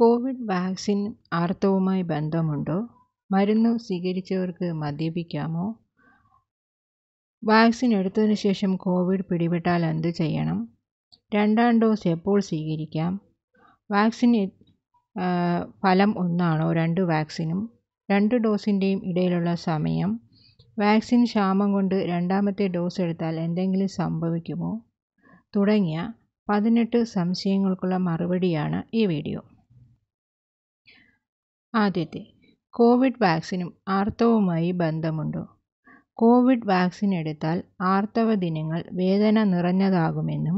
Covid vaccine ആർത്തവുമായി ബന്ധമുണ്ടോ മരുന്ന് സ്വീകരിച്ചവർക്ക് മദ്യപിക്കാമോ vaccine എടുത്തതിന് ശേഷം കോവിഡ് പിടിപെട്ടാൽ എന്ത് ചെയ്യണം രണ്ടാം ഡോസ് എപ്പോൾ സ്വീകരിക്കാം വാക്സിൻ ഫലം ഒന്നാണോ രണ്ട് വാക്സിനും രണ്ട് ഡോസിൻ്റെയും ഇടയിലുള്ള സമയം വാക്സിൻ ക്ഷാമം കൊണ്ട് രണ്ടാമത്തെ ഡോസ് എടുത്താൽ എന്തെങ്കിലും സംഭവിക്കുമോ തുടങ്ങിയ പതിനെട്ട് സംശയങ്ങൾക്കുള്ള മറുപടിയാണ് ഈ വീഡിയോ ആദ്യത്തെ കോവിഡ് വാക്സിനും ആർത്തവുമായി ബന്ധമുണ്ടോ കോവിഡ് വാക്സിൻ എടുത്താൽ ആർത്തവ ദിനങ്ങൾ വേദന നിറഞ്ഞതാകുമെന്നും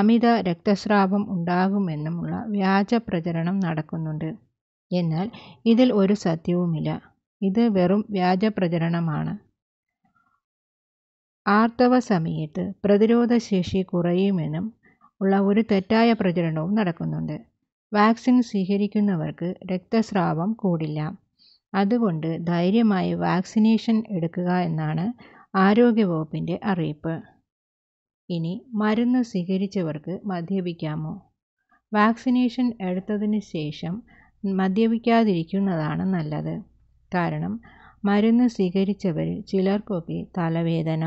അമിത രക്തസ്രാവം ഉണ്ടാകുമെന്നുമുള്ള വ്യാജ പ്രചരണം നടക്കുന്നുണ്ട് എന്നാൽ ഇതിൽ ഒരു സത്യവുമില്ല ഇത് വെറും വ്യാജ പ്രചരണമാണ് ആർത്തവ സമയത്ത് പ്രതിരോധശേഷി കുറയുമെന്നും ഉള്ള ഒരു തെറ്റായ പ്രചരണവും നടക്കുന്നുണ്ട് വാക്സിൻ സ്വീകരിക്കുന്നവർക്ക് രക്തസ്രാവം കൂടില്ല അതുകൊണ്ട് ധൈര്യമായി വാക്സിനേഷൻ എടുക്കുക എന്നാണ് ആരോഗ്യവകുപ്പിൻ്റെ അറിയിപ്പ് ഇനി മരുന്ന് സ്വീകരിച്ചവർക്ക് മദ്യപിക്കാമോ വാക്സിനേഷൻ എടുത്തതിന് ശേഷം മദ്യപിക്കാതിരിക്കുന്നതാണ് നല്ലത് കാരണം മരുന്ന് സ്വീകരിച്ചവരിൽ ചിലർക്കൊക്കെ തലവേദന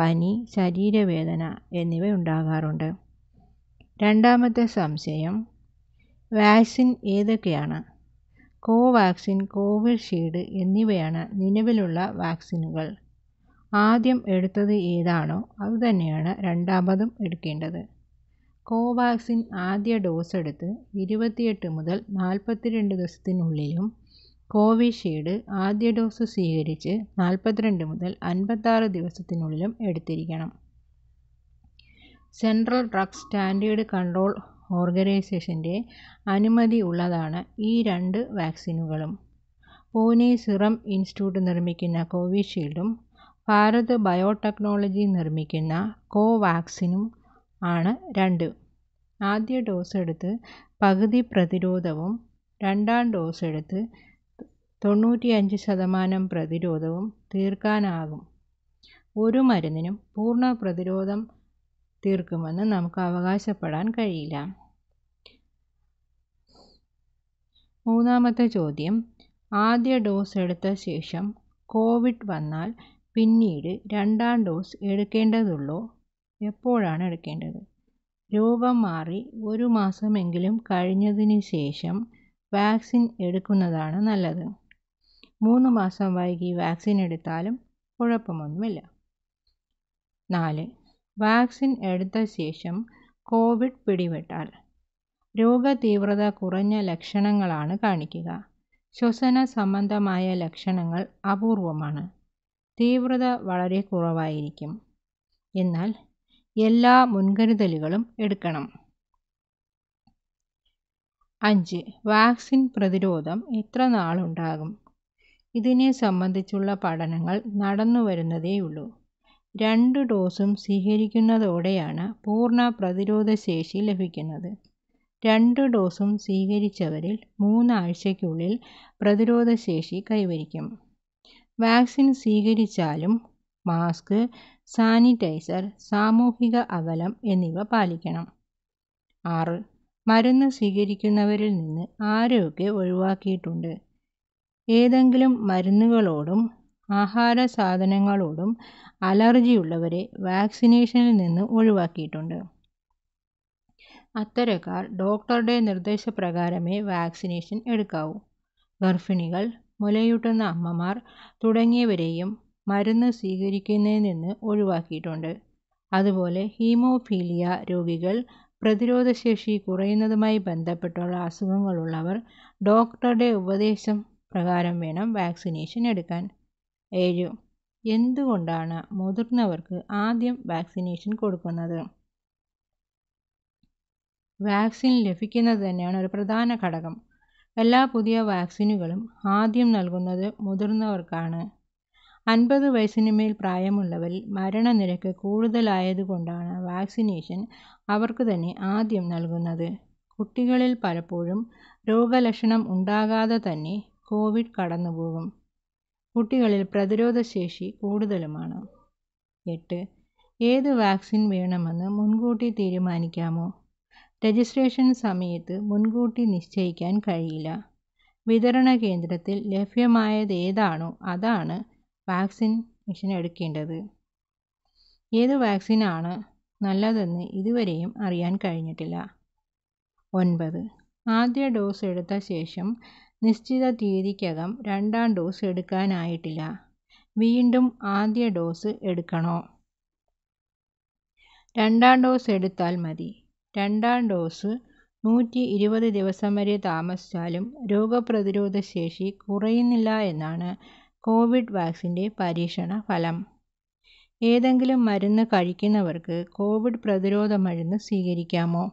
പനി ശരീരവേദന എന്നിവ ഉണ്ടാകാറുണ്ട് രണ്ടാമത്തെ സംശയം വാക്സിൻ ഏതൊക്കെയാണ് കോവാക്സിൻ കോവിഷീൽഡ് എന്നിവയാണ് നിലവിലുള്ള വാക്സിനുകൾ ആദ്യം എടുത്തത് ഏതാണോ അതുതന്നെയാണ് രണ്ടാമതും എടുക്കേണ്ടത് കോവാക്സിൻ ആദ്യ ഡോസ് എടുത്ത് ഇരുപത്തിയെട്ട് മുതൽ നാൽപ്പത്തിരണ്ട് ദിവസത്തിനുള്ളിലും കോവിഷീൽഡ് ആദ്യ ഡോസ് സ്വീകരിച്ച് നാൽപ്പത്തിരണ്ട് മുതൽ അൻപത്താറ് ദിവസത്തിനുള്ളിലും എടുത്തിരിക്കണം സെൻട്രൽ ഡ്രഗ്സ് സ്റ്റാൻഡേർഡ് കൺട്രോൾ ഓർഗനൈസേഷൻ്റെ അനുമതി ഉള്ളതാണ് ഈ രണ്ട് വാക്സിനുകളും പൂനെ സിറം ഇൻസ്റ്റിറ്റ്യൂട്ട് നിർമ്മിക്കുന്ന കോവിഷീൽഡും ഭാരത് ബയോടെക്നോളജി നിർമ്മിക്കുന്ന കോവാക്സിനും ആണ് രണ്ട് ആദ്യ ഡോസ് എടുത്ത് പകുതി പ്രതിരോധവും രണ്ടാം ഡോസ് എടുത്ത് തൊണ്ണൂറ്റിയഞ്ച് ശതമാനം പ്രതിരോധവും തീർക്കാനാകും ഒരു മരുന്നിനും പൂർണ്ണ പ്രതിരോധം തീർക്കുമെന്ന് നമുക്ക് അവകാശപ്പെടാൻ കഴിയില്ല മൂന്നാമത്തെ ചോദ്യം ആദ്യ ഡോസ് എടുത്ത ശേഷം കോവിഡ് വന്നാൽ പിന്നീട് രണ്ടാം ഡോസ് എടുക്കേണ്ടതുള്ളോ എപ്പോഴാണ് എടുക്കേണ്ടത് രോഗം മാറി ഒരു മാസമെങ്കിലും കഴിഞ്ഞതിന് ശേഷം വാക്സിൻ എടുക്കുന്നതാണ് നല്ലത് മൂന്ന് മാസം വൈകി വാക്സിൻ എടുത്താലും കുഴപ്പമൊന്നുമില്ല നാല് വാക്സിൻ എടുത്ത ശേഷം കോവിഡ് പിടിപെട്ടാൽ രോഗതീവ്രത കുറഞ്ഞ ലക്ഷണങ്ങളാണ് കാണിക്കുക ശ്വസന സംബന്ധമായ ലക്ഷണങ്ങൾ അപൂർവമാണ് തീവ്രത വളരെ കുറവായിരിക്കും എന്നാൽ എല്ലാ മുൻകരുതലുകളും എടുക്കണം അഞ്ച് വാക്സിൻ പ്രതിരോധം എത്ര നാളുണ്ടാകും ഇതിനെ സംബന്ധിച്ചുള്ള പഠനങ്ങൾ നടന്നു വരുന്നതേയുള്ളൂ രണ്ട് ഡോസും സ്വീകരിക്കുന്നതോടെയാണ് പൂർണ്ണ പ്രതിരോധശേഷി ലഭിക്കുന്നത് രണ്ട് ഡോസും സ്വീകരിച്ചവരിൽ മൂന്നാഴ്ചയ്ക്കുള്ളിൽ പ്രതിരോധശേഷി കൈവരിക്കും വാക്സിൻ സ്വീകരിച്ചാലും മാസ്ക് സാനിറ്റൈസർ സാമൂഹിക അകലം എന്നിവ പാലിക്കണം ആറ് മരുന്ന് സ്വീകരിക്കുന്നവരിൽ നിന്ന് ആരെയൊക്കെ ഒഴിവാക്കിയിട്ടുണ്ട് ഏതെങ്കിലും മരുന്നുകളോടും ആഹാര സാധനങ്ങളോടും അലർജിയുള്ളവരെ വാക്സിനേഷനിൽ നിന്ന് ഒഴിവാക്കിയിട്ടുണ്ട് അത്തരക്കാർ ഡോക്ടറുടെ നിർദ്ദേശപ്രകാരമേ വാക്സിനേഷൻ എടുക്കാവൂ ഗർഭിണികൾ മുലയൂട്ടുന്ന അമ്മമാർ തുടങ്ങിയവരെയും മരുന്ന് സ്വീകരിക്കുന്നതിൽ നിന്ന് ഒഴിവാക്കിയിട്ടുണ്ട് അതുപോലെ ഹീമോഫീലിയ രോഗികൾ പ്രതിരോധശേഷി കുറയുന്നതുമായി ബന്ധപ്പെട്ടുള്ള അസുഖങ്ങളുള്ളവർ ഡോക്ടറുടെ ഉപദേശം പ്രകാരം വേണം വാക്സിനേഷൻ എടുക്കാൻ ഏഴ് എന്തുകൊണ്ടാണ് മുതിർന്നവർക്ക് ആദ്യം വാക്സിനേഷൻ കൊടുക്കുന്നത് വാക്സിൻ ലഭിക്കുന്നത് തന്നെയാണ് ഒരു പ്രധാന ഘടകം എല്ലാ പുതിയ വാക്സിനുകളും ആദ്യം നൽകുന്നത് മുതിർന്നവർക്കാണ് അൻപത് വയസ്സിന് മേൽ പ്രായമുള്ളവരിൽ മരണനിരക്ക് കൂടുതലായതുകൊണ്ടാണ് വാക്സിനേഷൻ അവർക്ക് തന്നെ ആദ്യം നൽകുന്നത് കുട്ടികളിൽ പലപ്പോഴും രോഗലക്ഷണം ഉണ്ടാകാതെ തന്നെ കോവിഡ് കടന്നുപോകും കുട്ടികളിൽ പ്രതിരോധശേഷി കൂടുതലുമാണ് എട്ട് ഏത് വാക്സിൻ വേണമെന്ന് മുൻകൂട്ടി തീരുമാനിക്കാമോ രജിസ്ട്രേഷൻ സമയത്ത് മുൻകൂട്ടി നിശ്ചയിക്കാൻ കഴിയില്ല വിതരണ കേന്ദ്രത്തിൽ ലഭ്യമായത് ഏതാണോ അതാണ് വാക്സിൻ മിഷൻ എടുക്കേണ്ടത് ഏത് വാക്സിനാണ് നല്ലതെന്ന് ഇതുവരെയും അറിയാൻ കഴിഞ്ഞിട്ടില്ല ഒൻപത് ആദ്യ ഡോസ് എടുത്ത ശേഷം നിശ്ചിത തീയതിക്കകം രണ്ടാം ഡോസ് എടുക്കാനായിട്ടില്ല വീണ്ടും ആദ്യ ഡോസ് എടുക്കണോ രണ്ടാം ഡോസ് എടുത്താൽ മതി രണ്ടാം ഡോസ് നൂറ്റി ഇരുപത് ദിവസം വരെ താമസിച്ചാലും ശേഷി കുറയുന്നില്ല എന്നാണ് കോവിഡ് വാക്സിൻ്റെ പരീക്ഷണ ഫലം ഏതെങ്കിലും മരുന്ന് കഴിക്കുന്നവർക്ക് കോവിഡ് പ്രതിരോധ മരുന്ന് സ്വീകരിക്കാമോ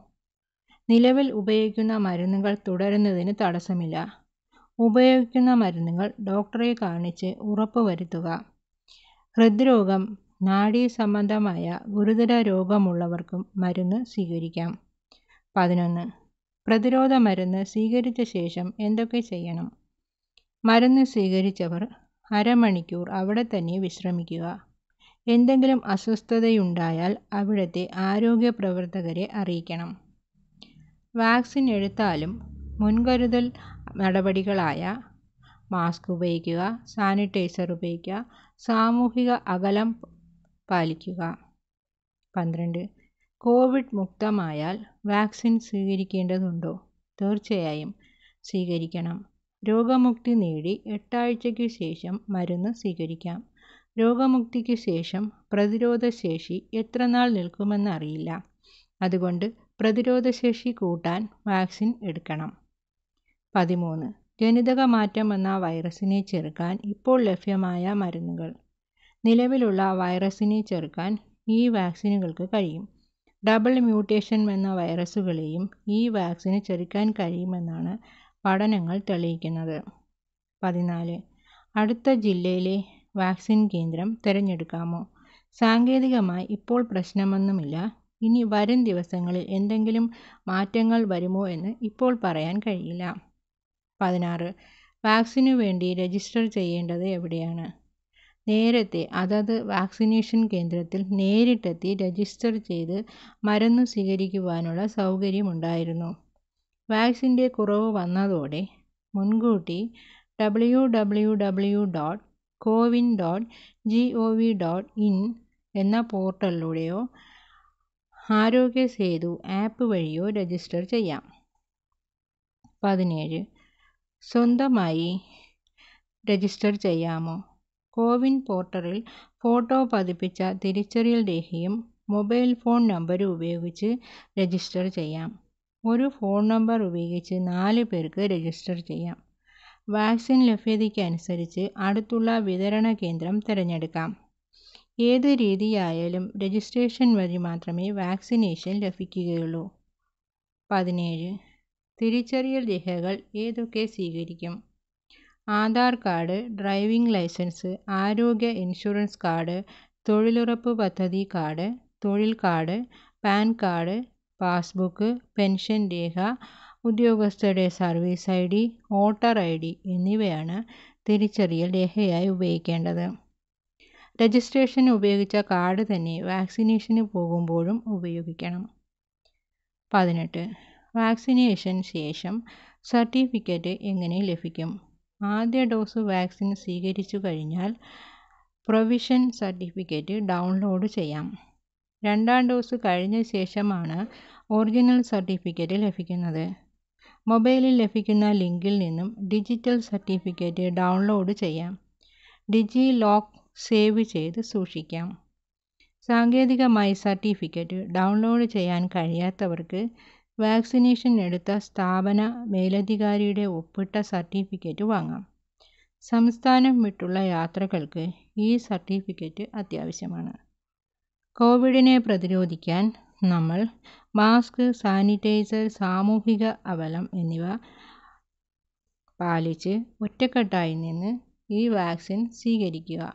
നിലവിൽ ഉപയോഗിക്കുന്ന മരുന്നുകൾ തുടരുന്നതിന് തടസ്സമില്ല ഉപയോഗിക്കുന്ന മരുന്നുകൾ ഡോക്ടറെ കാണിച്ച് ഉറപ്പുവരുത്തുക ഹൃദ്രോഗം സംബന്ധമായ ഗുരുതര രോഗമുള്ളവർക്കും മരുന്ന് സ്വീകരിക്കാം പതിനൊന്ന് പ്രതിരോധ മരുന്ന് സ്വീകരിച്ച ശേഷം എന്തൊക്കെ ചെയ്യണം മരുന്ന് സ്വീകരിച്ചവർ അരമണിക്കൂർ അവിടെ തന്നെ വിശ്രമിക്കുക എന്തെങ്കിലും അസ്വസ്ഥതയുണ്ടായാൽ അവിടുത്തെ ആരോഗ്യ പ്രവർത്തകരെ അറിയിക്കണം വാക്സിൻ എടുത്താലും മുൻകരുതൽ നടപടികളായ മാസ്ക് ഉപയോഗിക്കുക സാനിറ്റൈസർ ഉപയോഗിക്കുക സാമൂഹിക അകലം പാലിക്കുക പന്ത്രണ്ട് കോവിഡ് മുക്തമായാൽ വാക്സിൻ സ്വീകരിക്കേണ്ടതുണ്ടോ തീർച്ചയായും സ്വീകരിക്കണം രോഗമുക്തി നേടി എട്ടാഴ്ചയ്ക്ക് ശേഷം മരുന്ന് സ്വീകരിക്കാം രോഗമുക്തിക്ക് ശേഷം പ്രതിരോധശേഷി എത്ര നാൾ നിൽക്കുമെന്നറിയില്ല അതുകൊണ്ട് പ്രതിരോധശേഷി കൂട്ടാൻ വാക്സിൻ എടുക്കണം പതിമൂന്ന് ജനിതക മാറ്റം വന്ന വൈറസിനെ ചെറുക്കാൻ ഇപ്പോൾ ലഭ്യമായ മരുന്നുകൾ നിലവിലുള്ള വൈറസിനെ ചെറുക്കാൻ ഈ വാക്സിനുകൾക്ക് കഴിയും ഡബിൾ മ്യൂട്ടേഷൻ വന്ന വൈറസുകളെയും ഈ വാക്സിന് ചെറുക്കാൻ കഴിയുമെന്നാണ് പഠനങ്ങൾ തെളിയിക്കുന്നത് പതിനാല് അടുത്ത ജില്ലയിലെ വാക്സിൻ കേന്ദ്രം തിരഞ്ഞെടുക്കാമോ സാങ്കേതികമായി ഇപ്പോൾ പ്രശ്നമൊന്നുമില്ല ഇനി വരും ദിവസങ്ങളിൽ എന്തെങ്കിലും മാറ്റങ്ങൾ വരുമോ എന്ന് ഇപ്പോൾ പറയാൻ കഴിയില്ല പതിനാറ് വാക്സിനു വേണ്ടി രജിസ്റ്റർ ചെയ്യേണ്ടത് എവിടെയാണ് നേരത്തെ അതത് വാക്സിനേഷൻ കേന്ദ്രത്തിൽ നേരിട്ടെത്തി രജിസ്റ്റർ ചെയ്ത് മരുന്ന് സ്വീകരിക്കുവാനുള്ള സൗകര്യമുണ്ടായിരുന്നു വാക്സിൻ്റെ കുറവ് വന്നതോടെ മുൻകൂട്ടി W W W dot CoWIN dot G O V dot in എന്ന പോർട്ടലിലൂടെയോ ആരോഗ്യ സേതു ആപ്പ് വഴിയോ രജിസ്റ്റർ ചെയ്യാം പതിനേഴ് സ്വന്തമായി രജിസ്റ്റർ ചെയ്യാമോ കോവിൻ പോർട്ടലിൽ ഫോട്ടോ പതിപ്പിച്ച തിരിച്ചറിയൽ രേഖയും മൊബൈൽ ഫോൺ നമ്പരും ഉപയോഗിച്ച് രജിസ്റ്റർ ചെയ്യാം ഒരു ഫോൺ നമ്പർ ഉപയോഗിച്ച് നാല് പേർക്ക് രജിസ്റ്റർ ചെയ്യാം വാക്സിൻ ലഭ്യതയ്ക്കനുസരിച്ച് അടുത്തുള്ള വിതരണ കേന്ദ്രം തിരഞ്ഞെടുക്കാം ഏത് രീതിയായാലും രജിസ്ട്രേഷൻ വഴി മാത്രമേ വാക്സിനേഷൻ ലഭിക്കുകയുള്ളൂ പതിനേഴ് തിരിച്ചറിയൽ രേഖകൾ ഏതൊക്കെ സ്വീകരിക്കും ആധാർ കാർഡ് ഡ്രൈവിംഗ് ലൈസൻസ് ആരോഗ്യ ഇൻഷുറൻസ് കാർഡ് തൊഴിലുറപ്പ് പദ്ധതി കാർഡ് തൊഴിൽ card PAN card passbook pension രേഖ ഉദ്യോഗസ്ഥരുടെ service I D voter I D എന്നിവയാണ് തിരിച്ചറിയൽ രേഖയായി ഉപയോഗിക്കേണ്ടത് രജിസ്ട്രേഷൻ ഉപയോഗിച്ച കാർഡ് തന്നെ വാക്സിനേഷന് പോകുമ്പോഴും ഉപയോഗിക്കണം പതിനെട്ട് വാക്സിനേഷൻ ശേഷം സർട്ടിഫിക്കറ്റ് എങ്ങനെ ലഭിക്കും ആദ്യ ഡോസ് വാക്സിൻ സ്വീകരിച്ചു കഴിഞ്ഞാൽ പ്രൊവിഷൻ സർട്ടിഫിക്കറ്റ് ഡൗൺലോഡ് ചെയ്യാം രണ്ടാം ഡോസ് കഴിഞ്ഞ ശേഷമാണ് ഒറിജിനൽ സർട്ടിഫിക്കറ്റ് ലഭിക്കുന്നത് മൊബൈലിൽ ലഭിക്കുന്ന ലിങ്കിൽ നിന്നും ഡിജിറ്റൽ സർട്ടിഫിക്കറ്റ് ഡൗൺലോഡ് ചെയ്യാം ഡിജി ലോക്ക് സേവ് ചെയ്ത് സൂക്ഷിക്കാം സാങ്കേതികമായി സർട്ടിഫിക്കറ്റ് ഡൗൺലോഡ് ചെയ്യാൻ കഴിയാത്തവർക്ക് വാക്സിനേഷൻ എടുത്ത സ്ഥാപന മേലധികാരിയുടെ ഒപ്പിട്ട സർട്ടിഫിക്കറ്റ് വാങ്ങാം സംസ്ഥാനം വിട്ടുള്ള യാത്രകൾക്ക് ഈ സർട്ടിഫിക്കറ്റ് അത്യാവശ്യമാണ് കോവിഡിനെ പ്രതിരോധിക്കാൻ നമ്മൾ മാസ്ക് സാനിറ്റൈസർ സാമൂഹിക അവലം എന്നിവ പാലിച്ച് ഒറ്റക്കെട്ടായി നിന്ന് ഈ വാക്സിൻ സ്വീകരിക്കുക